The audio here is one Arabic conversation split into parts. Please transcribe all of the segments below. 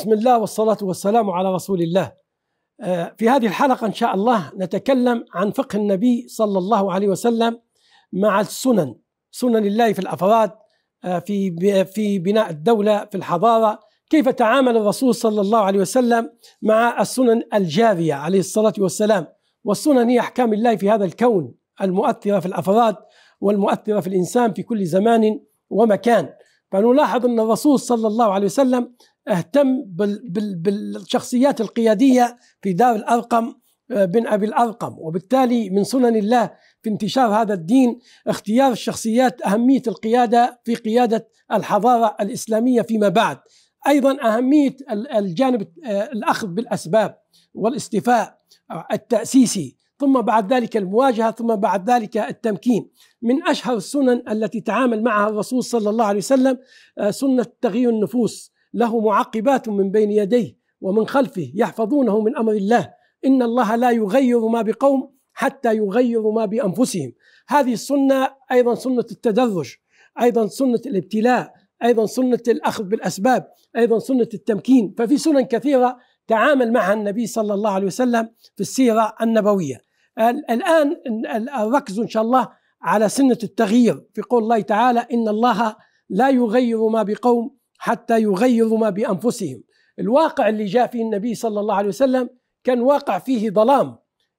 بسم الله والصلاة والسلام على رسول الله آه، في هذه الحلقة إن شاء الله نتكلم عن فقه النبي صلى الله عليه وسلم مع السنن سنن الله في الأفراد آه، في في بناء الدولة في الحضارة كيف تعامل الرسول صلى الله عليه وسلم مع السنن الجارية عليه الصلاة والسلام والسنن هي أحكام الله في هذا الكون المؤثرة في الأفراد والمؤثرة في الإنسان في كل زمان ومكان فنلاحظ أن الرسول صلى الله عليه وسلم اهتم بالشخصيات القيادية في دار الأرقم آه، بن أبي الأرقم وبالتالي من سنن الله في انتشار هذا الدين اختيار الشخصيات أهمية القيادة في قيادة الحضارة الإسلامية فيما بعد أيضا أهمية الجانب آه، الأخذ بالأسباب والاستفاء التأسيسي ثم بعد ذلك المواجهة ثم بعد ذلك التمكين من أشهر السنن التي تعامل معها الرسول صلى الله عليه وسلم آه، سنة تغيير النفوس له معقبات من بين يديه ومن خلفه يحفظونه من أمر الله إن الله لا يغير ما بقوم حتى يغيروا ما بأنفسهم هذه السنة أيضا سنة التدرج أيضا سنة الابتلاء أيضا سنة الأخذ بالأسباب أيضا سنة التمكين ففي سنن كثيرة تعامل معها النبي صلى الله عليه وسلم في السيرة النبوية الآن الركز إن شاء الله على سنة التغيير في قول الله تعالى إن الله لا يغير ما بقوم حتى يغيروا ما بأنفسهم الواقع اللي جاء فيه النبي صلى الله عليه وسلم كان واقع فيه ظلام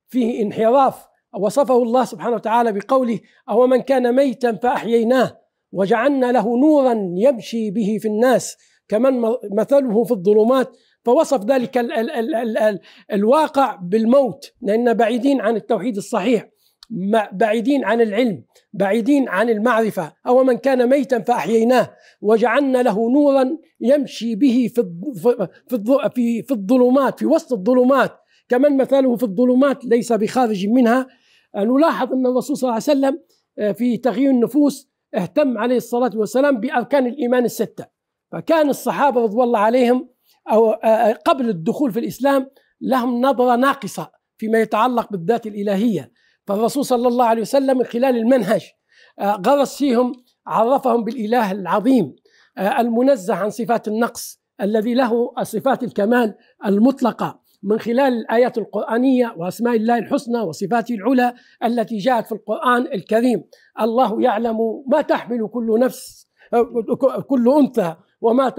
فيه انحراف وصفه الله سبحانه وتعالى بقوله أو من كان ميتا فأحييناه وجعلنا له نورا يمشي به في الناس كمن مثله في الظلمات فوصف ذلك الـ الـ الـ الـ الـ الواقع بالموت لأن بعيدين عن التوحيد الصحيح بعيدين عن العلم بعيدين عن المعرفة أو من كان ميتا فأحييناه وجعلنا له نورا يمشي به في, في, في, في الظلمات في وسط الظلمات كمن مثاله في الظلمات ليس بخارج منها نلاحظ أن الرسول صلى الله عليه وسلم آه، في تغيير النفوس اهتم عليه الصلاة والسلام بأركان الإيمان الستة فكان الصحابة رضوان الله عليهم أو آه، آه، قبل الدخول في الإسلام لهم نظرة ناقصة فيما يتعلق بالذات الإلهية فالرسول صلى الله عليه وسلم من خلال المنهج آه، غرس فيهم عرفهم بالإله العظيم المنزه عن صفات النقص الذي له صفات الكمال المطلقة من خلال الآيات القرآنية وأسماء الله الحسنى وصفاته العلى التي جاءت في القرآن الكريم الله يعلم ما تحمل كل نفس كل أنثى وما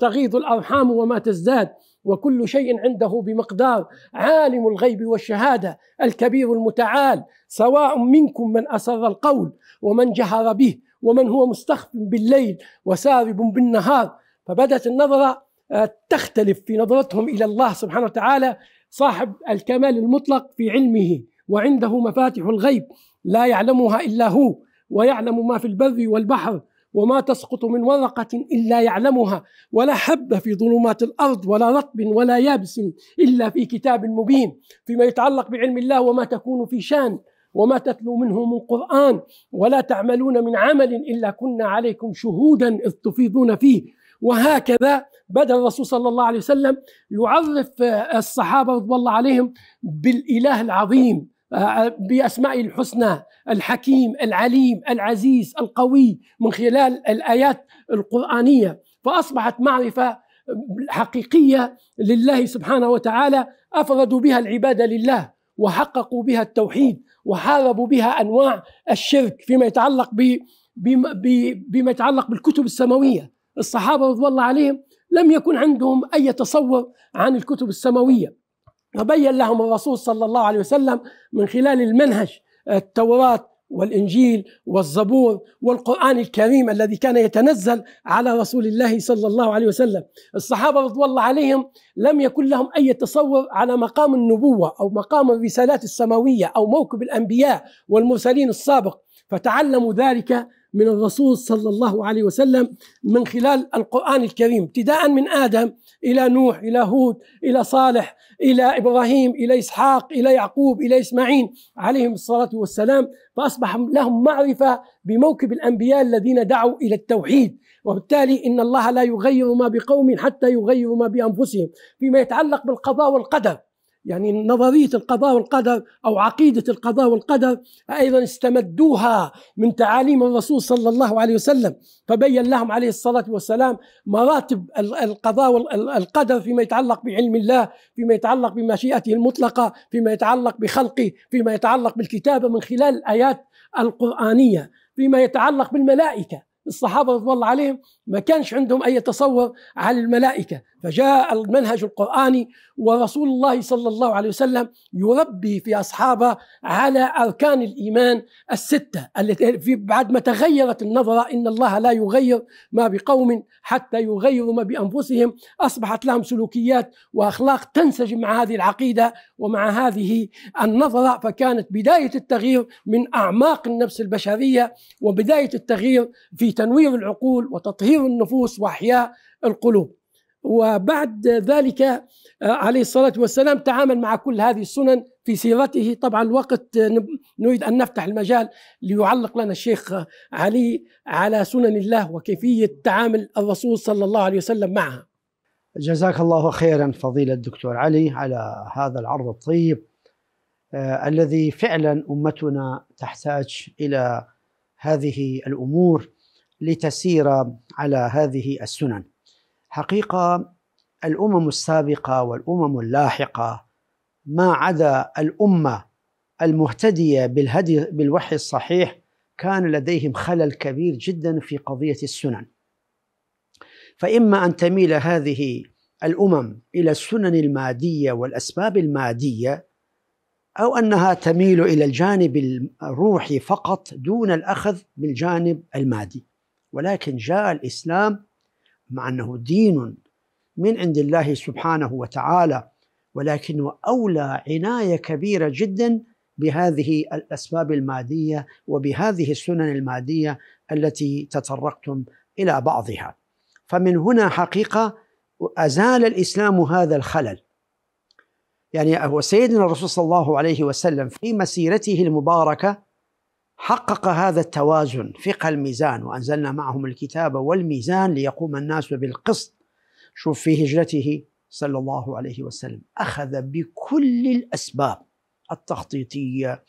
تغيض الأرحام وما تزداد وكل شيء عنده بمقدار عالم الغيب والشهادة الكبير المتعال سواء منكم من أسر القول ومن جهر به ومن هو مستخف بالليل وسارب بالنهار فبدت النظرة آه، تختلف في نظرتهم إلى الله سبحانه وتعالى صاحب الكمال المطلق في علمه وعنده مفاتح الغيب لا يعلمها إلا هو ويعلم ما في البر والبحر وما تسقط من ورقة إلا يعلمها ولا حبة في ظلمات الأرض ولا رطب ولا يابس إلا في كتاب مبين فيما يتعلق بعلم الله وما تكون في شان وما تتلو منه من قرآن ولا تعملون من عمل إلا كنا عليكم شهودا إذ تفيضون فيه وهكذا بدأ الرسول صلى الله عليه وسلم يعرف الصحابة رضي الله عليهم بالإله العظيم بأسمائه الحسنى الحكيم العليم العزيز القوي من خلال الآيات القرآنية فأصبحت معرفة حقيقية لله سبحانه وتعالى أفردوا بها العبادة لله وحققوا بها التوحيد وحاربوا بها أنواع الشرك فيما يتعلق ب بما يتعلق بالكتب السماوية الصحابة رضوان الله عليهم لم يكن عندهم أي تصور عن الكتب السماوية تبين لهم الرسول صلى الله عليه وسلم من خلال المنهج التوراة والإنجيل والزبور والقرآن الكريم الذي كان يتنزل على رسول الله صلى الله عليه وسلم الصحابة رضوان الله عليهم لم يكن لهم أي تصور على مقام النبوة أو مقام الرسالات السماوية أو موكب الأنبياء والمرسلين السابق فتعلموا ذلك من الرسول صلى الله عليه وسلم من خلال القرآن الكريم ابتداء من آدم إلى نوح إلى هود إلى صالح إلى إبراهيم إلى إسحاق إلى يعقوب إلى إسماعيل عليهم الصلاة والسلام فأصبح لهم معرفة بموكب الأنبياء الذين دعوا إلى التوحيد وبالتالي إن الله لا يغير ما بقوم حتى يغيروا ما بأنفسهم فيما يتعلق بالقضاء والقدر يعني نظرية القضاء والقدر أو عقيدة القضاء والقدر أيضا استمدوها من تعاليم الرسول صلى الله عليه وسلم فبين لهم عليه الصلاة والسلام مراتب القضاء والقدر فيما يتعلق بعلم الله فيما يتعلق بمشيئته المطلقة فيما يتعلق بخلقه فيما يتعلق بالكتابة من خلال الآيات القرآنية فيما يتعلق بالملائكة الصحابه رضي الله عليهم ما كانش عندهم اي تصور عن الملائكه فجاء المنهج القراني ورسول الله صلى الله عليه وسلم يربي في اصحابه على اركان الايمان السته التي في بعد ما تغيرت النظره ان الله لا يغير ما بقوم حتى يغيروا ما بانفسهم اصبحت لهم سلوكيات واخلاق تنسجم مع هذه العقيده ومع هذه النظره فكانت بدايه التغيير من اعماق النفس البشريه وبدايه التغيير في تنوير العقول وتطهير النفوس واحياء القلوب وبعد ذلك آه، عليه الصلاة والسلام تعامل مع كل هذه السنن في سيرته طبعا الوقت آه، نريد أن نفتح المجال ليعلق لنا الشيخ علي على سنن الله وكيفية تعامل الرسول صلى الله عليه وسلم معها جزاك الله خيرا فضيلة الدكتور علي على هذا العرض الطيب آه الذي فعلا أمتنا تحتاج إلى هذه الأمور لتسير على هذه السنن حقيقه الامم السابقه والامم اللاحقه ما عدا الامه المهتديه بالهدي بالوحي الصحيح كان لديهم خلل كبير جدا في قضيه السنن فاما ان تميل هذه الامم الى السنن الماديه والاسباب الماديه او انها تميل الى الجانب الروحي فقط دون الاخذ بالجانب المادي ولكن جاء الإسلام مع أنه دين من عند الله سبحانه وتعالى ولكنه أولى عناية كبيرة جدا بهذه الأسباب المادية وبهذه السنن المادية التي تطرقتم إلى بعضها فمن هنا حقيقة أزال الإسلام هذا الخلل يعني هو سيدنا الرسول صلى الله عليه وسلم في مسيرته المباركة حقق هذا التوازن فقه الميزان وأنزلنا معهم الكتاب والميزان ليقوم الناس بالقسط شوف في هجرته صلى الله عليه وسلم أخذ بكل الأسباب التخطيطية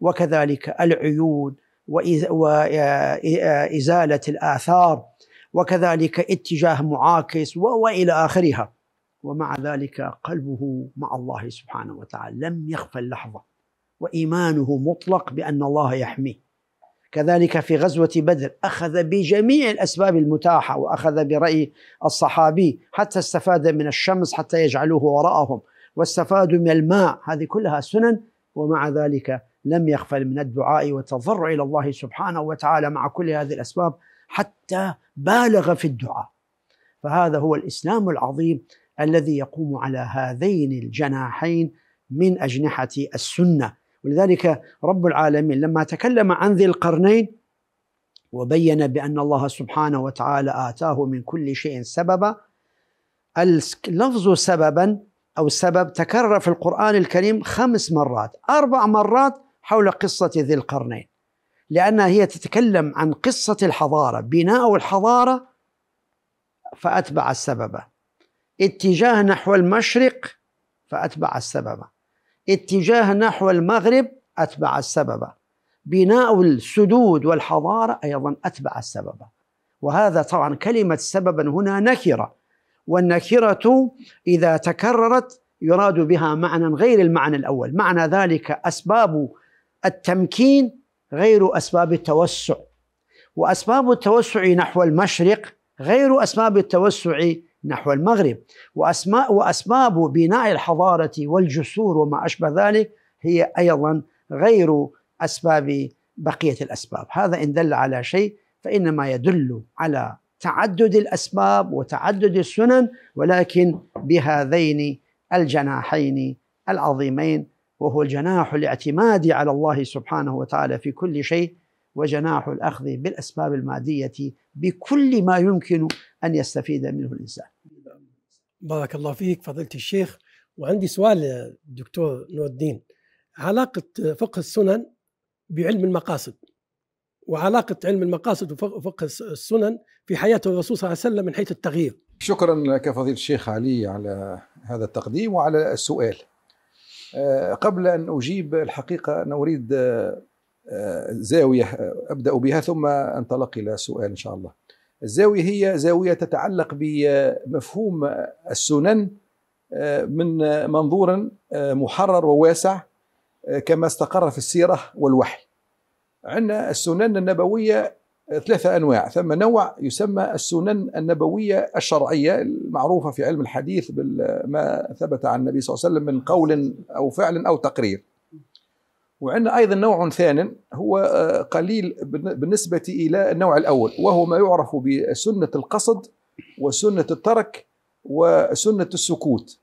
وكذلك العيود وإزالة الآثار وكذلك اتجاه معاكس وإلى آخرها ومع ذلك قلبه مع الله سبحانه وتعالى لم يخفى اللحظة وايمانه مطلق بان الله يحميه كذلك في غزوه بدر اخذ بجميع الاسباب المتاحه واخذ براي الصحابي حتى استفاد من الشمس حتى يجعلوه وراءهم واستفادوا من الماء هذه كلها سنن ومع ذلك لم يغفل من الدعاء والتضرع الى الله سبحانه وتعالى مع كل هذه الاسباب حتى بالغ في الدعاء فهذا هو الاسلام العظيم الذي يقوم على هذين الجناحين من اجنحه السنه ولذلك رب العالمين لما تكلم عن ذي القرنين وبين بأن الله سبحانه وتعالى آتاه من كل شيء سببا اللفظ سببا أو سبب تكرر في القرآن الكريم خمس مرات أربع مرات حول قصة ذي القرنين لأنها هي تتكلم عن قصة الحضارة بناء الحضارة فأتبع السبب اتجاه نحو المشرق فأتبع السبب اتجاه نحو المغرب أتبع السبب بناء السدود والحضارة أيضا أتبع السبب وهذا طبعا كلمة سببا هنا نكرة والنكرة إذا تكررت يراد بها معنى غير المعنى الأول معنى ذلك أسباب التمكين غير أسباب التوسع وأسباب التوسع نحو المشرق غير أسباب التوسع نحو المغرب وأسماء وأسباب بناء الحضارة والجسور وما أشبه ذلك هي أيضا غير أسباب بقية الأسباب هذا إن دل على شيء فإنما يدل على تعدد الأسباب وتعدد السنن ولكن بهذين الجناحين العظيمين وهو الجناح الاعتماد على الله سبحانه وتعالى في كل شيء وجناح الأخذ بالأسباب المادية بكل ما يمكن أن يستفيد منه الإنسان بارك الله فيك فضيلة الشيخ وعندي سؤال دكتور نور الدين علاقة فقه السنن بعلم المقاصد وعلاقة علم المقاصد وفقه السنن في حياة الرسول صلى الله عليه وسلم من حيث التغيير شكرا لك فضيلة الشيخ علي على هذا التقديم وعلى السؤال أه، قبل أن أجيب الحقيقة أنا أريد زاوية أبدأ بها ثم أنطلق إلى سؤال إن شاء الله الزاوية هي زاوية تتعلق بمفهوم السنن من منظور محرر وواسع كما استقر في السيرة والوحي عندنا السنن النبوية ثلاثة أنواع ثم نوع يسمى السنن النبوية الشرعية المعروفة في علم الحديث بما ثبت عن النبي صلى الله عليه وسلم من قول أو فعل أو تقرير وعندنا أيضا نوع ثان هو آه، قليل بالنسبة إلى النوع الأول وهو ما يعرف بسنة القصد وسنة الترك وسنة السكوت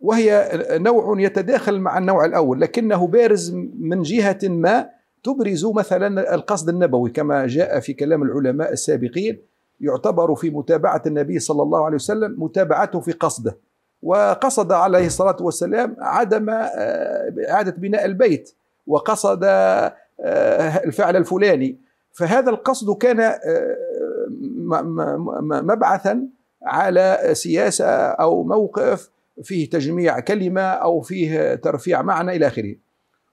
وهي آه، نوع يتداخل مع النوع الأول لكنه بارز من جهة ما تبرز مثلا القصد النبوي كما جاء في كلام العلماء السابقين يعتبر في متابعة النبي صلى الله عليه وسلم متابعته في قصده وقصد عليه الصلاة والسلام عدم آه، إعادة بناء البيت وقصد آه، الفعل الفلاني فهذا القصد كان آه، مبعثا على سياسه او موقف فيه تجميع كلمه او فيه ترفيع معنى الى اخره.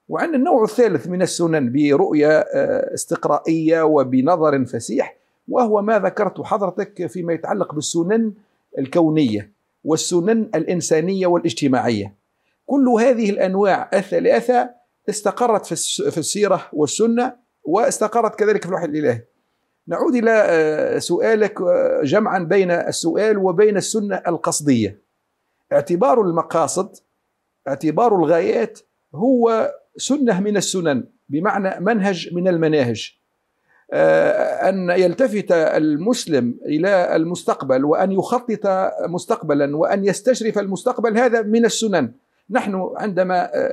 وعندنا النوع الثالث من السنن برؤيه آه، استقرائيه وبنظر فسيح وهو ما ذكرت حضرتك فيما يتعلق بالسنن الكونيه والسنن الانسانيه والاجتماعيه. كل هذه الانواع الثلاثه استقرت في السيرة والسنة واستقرت كذلك في الوحي الإلهي نعود إلى آه، سؤالك آه، جمعا بين السؤال وبين السنة القصدية اعتبار المقاصد اعتبار الغايات هو سنة من السنن بمعنى منهج من المناهج آه، أن يلتفت المسلم إلى المستقبل وأن يخطط مستقبلا وأن يستشرف المستقبل هذا من السنن نحن عندما آه،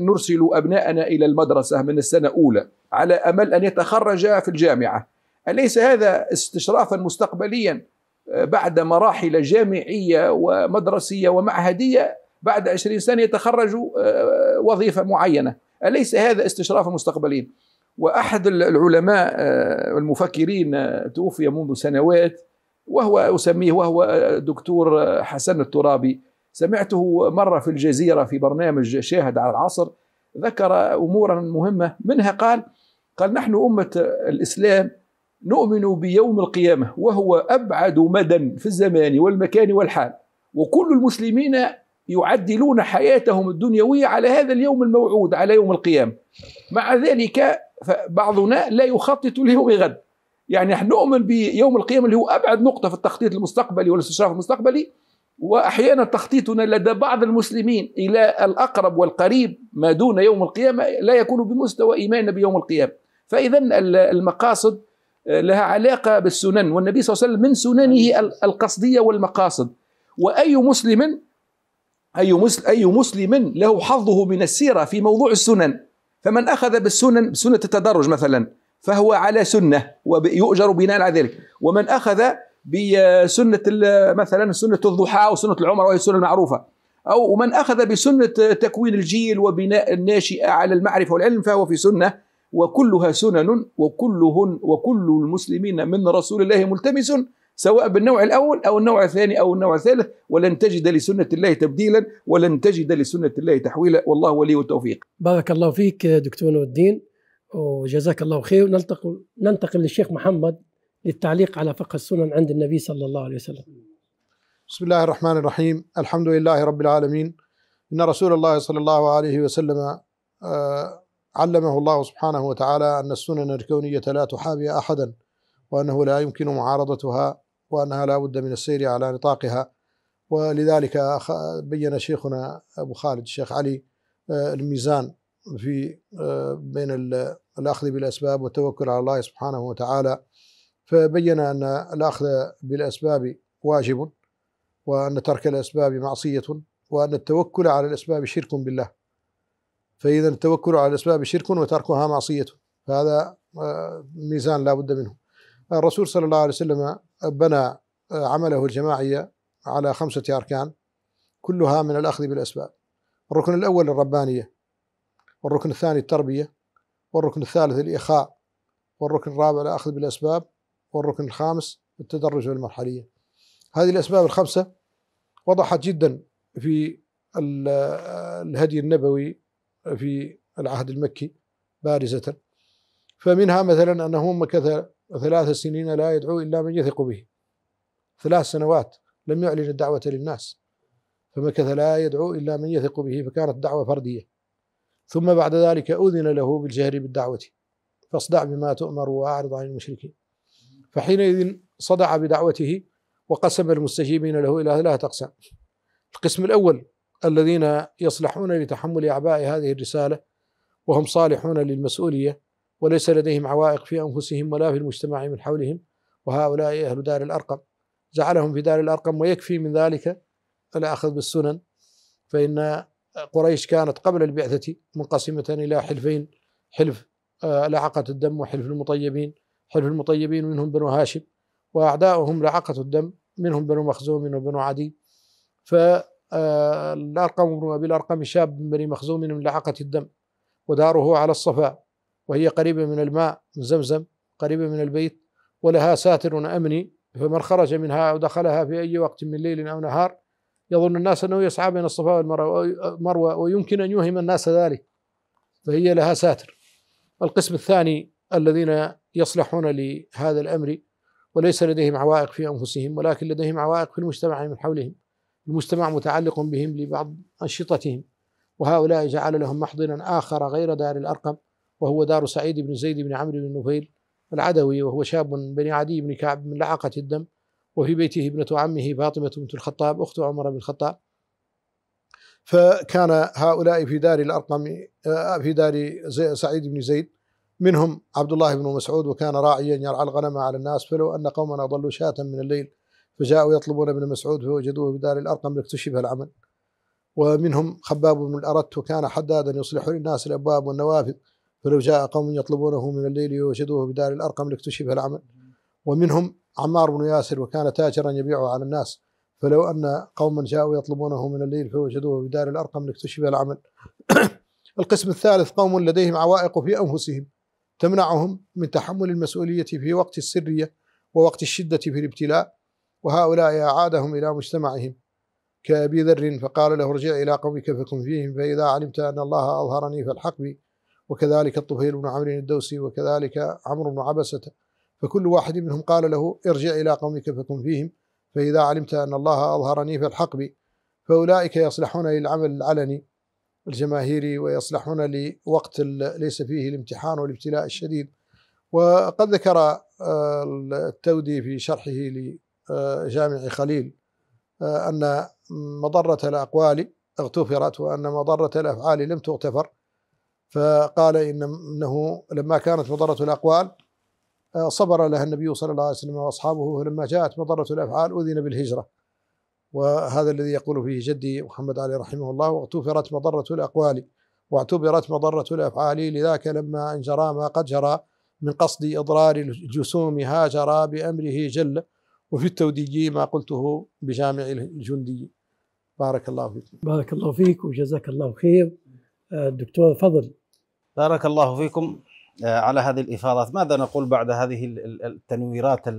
نرسل أبناءنا إلى المدرسة من السنة الأولى على أمل أن يتخرج في الجامعة أليس هذا استشرافا مستقبليا آه، بعد مراحل جامعية ومدرسية ومعهدية بعد عشرين سنة يتخرج آه، وظيفة معينة أليس هذا استشرافا مستقبليا وأحد العلماء المفكرين توفي منذ سنوات وهو أسميه وهو دكتور حسن الترابي سمعته مرة في الجزيرة في برنامج شاهد على العصر ذكر أمورا مهمة منها قال قال نحن أمة الإسلام نؤمن بيوم القيامة وهو أبعد مدى في الزمان والمكان والحال وكل المسلمين يعدلون حياتهم الدنيوية على هذا اليوم الموعود على يوم القيامة مع ذلك فبعضنا لا يخطط ليوم غد يعني نحن نؤمن بيوم القيامة اللي هو أبعد نقطة في التخطيط المستقبلي والاستشراف المستقبلي واحيانا تخطيطنا لدى بعض المسلمين الى الاقرب والقريب ما دون يوم القيامه لا يكون بمستوى ايماننا بيوم القيامه فاذا المقاصد آه، لها علاقه بالسنن والنبي صلى الله عليه وسلم من سننه القصديه والمقاصد واي مسلم اي مسلم اي مسلم له حظه من السيره في موضوع السنن فمن اخذ بالسنن سنه التدرج مثلا فهو على سنه ويؤجر بناء على ذلك ومن اخذ بسنه مثلا سنه الضحى وسنه العمر وهي السنه المعروفه او من اخذ بسنه تكوين الجيل وبناء الناشئه على المعرفه والعلم فهو في سنه وكلها سنن وكلهن وكل المسلمين من رسول الله ملتمس سواء بالنوع الاول او النوع الثاني او النوع الثالث ولن تجد لسنه الله تبديلا ولن تجد لسنه الله تحويلا والله ولي التوفيق. بارك الله فيك دكتور نور الدين وجزاك الله خير ننتقل ننتقل للشيخ محمد للتعليق على فقه السنن عند النبي صلى الله عليه وسلم بسم الله الرحمن الرحيم الحمد لله رب العالمين إن رسول الله صلى الله عليه وسلم آه، علمه الله سبحانه وتعالى أن السنن الكونية لا تحابي أحدا وأنه لا يمكن معارضتها وأنها لا بد من السير على نطاقها ولذلك بين شيخنا أبو خالد الشيخ علي آه، الميزان في آه، بين الأخذ بالأسباب والتوكل على الله سبحانه وتعالى فبين أن الأخذ بالأسباب واجب وأن ترك الأسباب معصية وأن التوكل على الأسباب شرك بالله فإذا التوكل على الأسباب شرك وتركها معصية فهذا آه، ميزان لا بد منه الرسول صلى الله عليه وسلم بنى آه، عمله الجماعي على خمسة أركان كلها من الأخذ بالأسباب الركن الأول الربانية والركن الثاني التربية والركن الثالث الإخاء والركن الرابع الأخذ بالأسباب والركن الخامس التدرج والمرحلية هذه الأسباب الخمسة وضحت جدا في الهدي النبوي في العهد المكي بارزة فمنها مثلا أنه مكث ثلاث سنين لا يدعو إلا من يثق به ثلاث سنوات لم يعلن الدعوة للناس فمكث لا يدعو إلا من يثق به فكانت دعوة فردية ثم بعد ذلك أذن له بالجهر بالدعوة فاصدع بما تؤمر وأعرض عن المشركين فحينئذ صدع بدعوته وقسم المستجيبين له إلى ثلاثة أقسام القسم الأول الذين يصلحون لتحمل أعباء هذه الرسالة وهم صالحون للمسؤولية وليس لديهم عوائق في أنفسهم ولا في المجتمع من حولهم وهؤلاء أهل دار الأرقم جعلهم في دار الأرقم ويكفي من ذلك الأخذ بالسنن فإن قريش كانت قبل البعثة منقسمة إلى حلفين حلف آه، لعقة الدم وحلف المطيبين حلف المطيبين منهم بنو هاشم وأعداؤهم لعقة الدم منهم بنو مخزوم وبنو عدي فالأرقم آه، بن أبي الأرقم شاب من بني مخزوم من لعقة الدم وداره على الصفا وهي قريبة من الماء من زمزم قريبة من البيت ولها ساتر أمني فمن خرج منها أو دخلها في أي وقت من ليل أو نهار يظن الناس أنه يسعى بين الصفا والمروة ويمكن أن يوهم الناس ذلك فهي لها ساتر القسم الثاني الذين يصلحون لهذا الامر وليس لديهم عوائق في انفسهم ولكن لديهم عوائق في المجتمع من حولهم المجتمع متعلق بهم لبعض انشطتهم وهؤلاء جعل لهم محضنا اخر غير دار الارقم وهو دار سعيد بن زيد بن عمرو بن نفيل العدوي وهو شاب من بني عدي بن كعب من لعقه الدم وفي بيته ابنه عمه فاطمه بنت الخطاب اخت عمر بن الخطاب فكان هؤلاء في دار الأرقم آه، في دار سعيد بن زيد منهم عبد الله بن مسعود وكان راعيا يرعى الغنم على الناس فلو أن قوما أضلوا شاة من الليل فجاءوا يطلبون ابن مسعود فوجدوه بدار الأرقم لاكتشف العمل ومنهم خباب بن الأرت وكان حدادا يصلح للناس الأبواب والنوافذ فلو جاء قوم يطلبونه من الليل يوجدوه بدار الأرقم لاكتشف العمل ومنهم عمار بن ياسر وكان تاجرا يبيع على الناس فلو أن قوما جاءوا يطلبونه من الليل فوجدوه بدار الأرقم لاكتشف العمل القسم الثالث قوم لديهم عوائق في أنفسهم تمنعهم من تحمل المسؤولية في وقت السرية ووقت الشدة في الابتلاء وهؤلاء أعادهم إلى مجتمعهم كأبي ذر فقال له ارجع إلى قومك فكن فيهم فإذا علمت أن الله أظهرني فالحق بي وكذلك الطفيل بن عمرو الدوسي وكذلك عمرو بن عبسة فكل واحد منهم قال له ارجع إلى قومك فكن فيهم فإذا علمت أن الله أظهرني فالحق بي فأولئك يصلحون للعمل العلني الجماهيري ويصلحون لوقت ليس فيه الامتحان والابتلاء الشديد وقد ذكر آه، التودي في شرحه لجامع آه، خليل آه، أن مضرة الأقوال اغتفرت وأن مضرة الأفعال لم تغتفر فقال إنه لما كانت مضرة الأقوال صبر لها النبي صلى الله عليه وسلم وأصحابه فلما جاءت مضرة الأفعال أذن بالهجرة وهذا الذي يقول فيه جدي محمد علي رحمه الله واغتفرت مضرة الأقوال واعتبرت مضرة الأفعال لذاك لما أن جرى ما قد جرى من قصد إضرار الجسوم هاجر بأمره جل وفي التودي ما قلته بجامع الجندي بارك الله فيك بارك الله فيك وجزاك الله خير الدكتور آه، فضل بارك الله فيكم آه، على هذه الإفاضات ماذا نقول بعد هذه التنويرات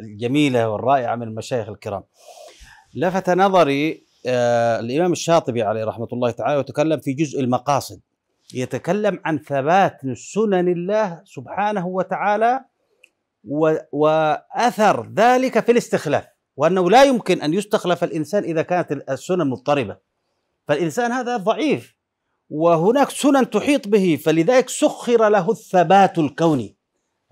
الجميله والرائعه من المشايخ الكرام. لفت نظري آه، الامام الشاطبي عليه رحمه الله تعالى وتكلم في جزء المقاصد يتكلم عن ثبات سنن الله سبحانه وتعالى واثر ذلك في الاستخلاف وانه لا يمكن ان يستخلف الانسان اذا كانت السنن مضطربه فالانسان هذا ضعيف وهناك سنن تحيط به فلذلك سخر له الثبات الكوني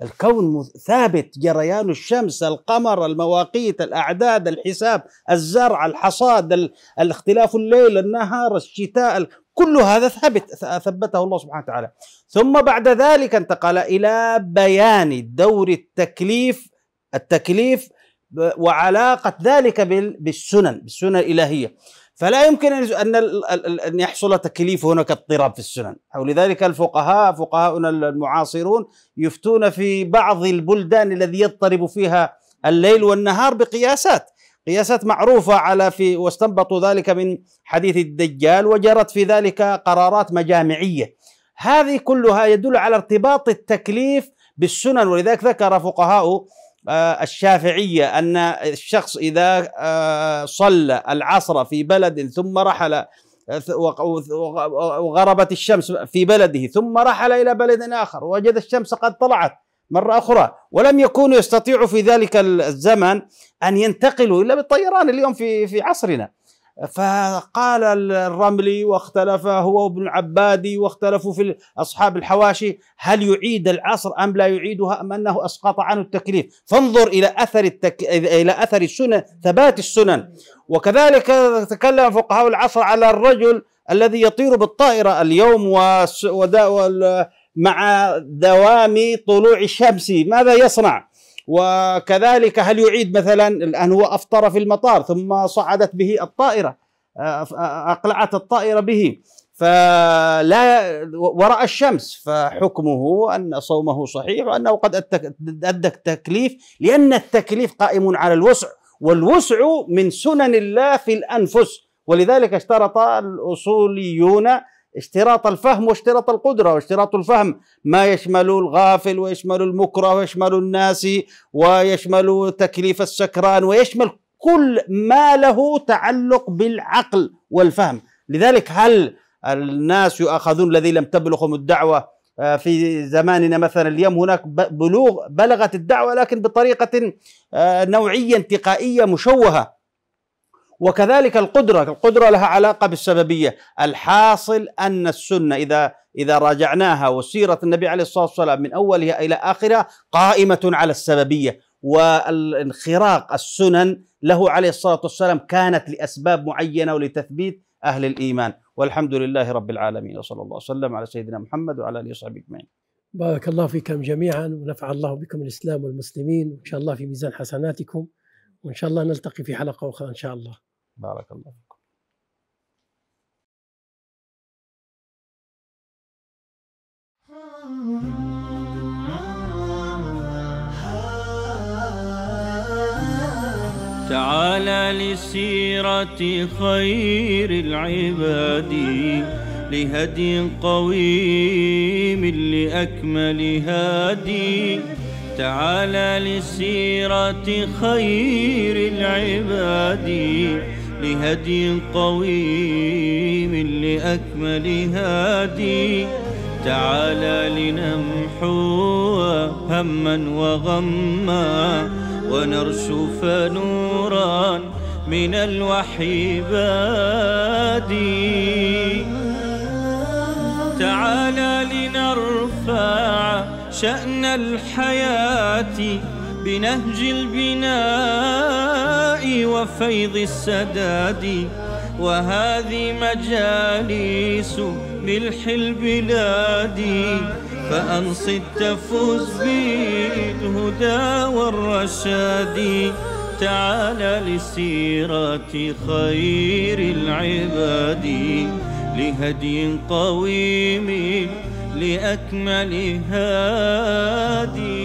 الكون ثابت جريان الشمس القمر المواقيت الأعداد الحساب الزرع الحصاد الاختلاف الليل النهار الشتاء كل هذا ثبت ثبته الله سبحانه وتعالى ثم بعد ذلك انتقل إلى بيان دور التكليف التكليف وعلاقة ذلك بالسنن بالسنن الإلهية فلا يمكن ان ان يحصل تكليف هناك اضطراب في السنن ولذلك الفقهاء فقهاؤنا المعاصرون يفتون في بعض البلدان الذي يضطرب فيها الليل والنهار بقياسات قياسات معروفة على في واستنبطوا ذلك من حديث الدجال وجرت في ذلك قرارات مجامعية هذه كلها يدل على ارتباط التكليف بالسنن ولذلك ذكر فقهاء آه، الشافعيه ان الشخص اذا آه، صلى العصر في بلد ثم رحل آه، وغربت الشمس في بلده ثم رحل الى بلد اخر وجد الشمس قد طلعت مرة أخرى ولم يكونوا يستطيعوا في ذلك الزمن أن ينتقلوا إلا بالطيران اليوم في عصرنا فقال الرملي واختلف هو ابن العبادي واختلفوا في أصحاب الحواشي هل يعيد العصر أم لا يعيدها أم أنه أسقط عنه التكليف فانظر إلى أثر التك... إلى أثر السنن ثبات السنن وكذلك تكلم فقهاء العصر على الرجل الذي يطير بالطائرة اليوم وس... ودا... مع دوام طلوع الشمس ماذا يصنع؟ وكذلك هل يعيد مثلا الآن هو أفطر في المطار ثم صعدت به الطائرة آه، آه، أقلعت الطائرة به فلا وراء الشمس فحكمه أن صومه صحيح وأنه قد أدى التكليف لأن التكليف قائم على الوسع والوسع من سنن الله في الأنفس ولذلك اشترط الأصوليون اشتراط الفهم واشتراط القدرة واشتراط الفهم ما يشمل الغافل ويشمل المكره ويشمل الناس ويشمل تكليف السكران ويشمل كل ما له تعلق بالعقل والفهم لذلك هل الناس يؤاخذون الذي لم تبلغهم الدعوة آه، في زماننا مثلا اليوم هناك بلوغ بلغت الدعوة لكن بطريقة آه، نوعية انتقائية مشوهة وكذلك القدرة القدرة لها علاقة بالسببية الحاصل أن السنة إذا إذا راجعناها وسيرة النبي عليه الصلاة والسلام من أولها إلى آخرها قائمة على السببية والانخراق السنن له عليه الصلاة والسلام كانت لأسباب معينة ولتثبيت أهل الإيمان والحمد لله رب العالمين وصلى الله وسلم على سيدنا محمد وعلى آله وصحبه أجمعين بارك الله فيكم جميعا ونفع الله بكم الإسلام والمسلمين وإن شاء الله في ميزان حسناتكم وإن شاء الله نلتقي في حلقة أخرى إن شاء الله بارك الله تعال تعالى لسيرة خير العباد لهدي قويم لأكمل هادي تعالى لسيرة خير العباد لهدي قويم لأكمل هادي تعالى لنمحو هما وغما ونرشف نورا من الوحي بادي تعالى لنرفع شأن الحياة بنهج البناء وفيض السداد وهذه مجالس ملح البلاد فأنصت تفوز بالهدى والرشاد تعال لسيرة خير العباد لهدي قويم لأكمل هادي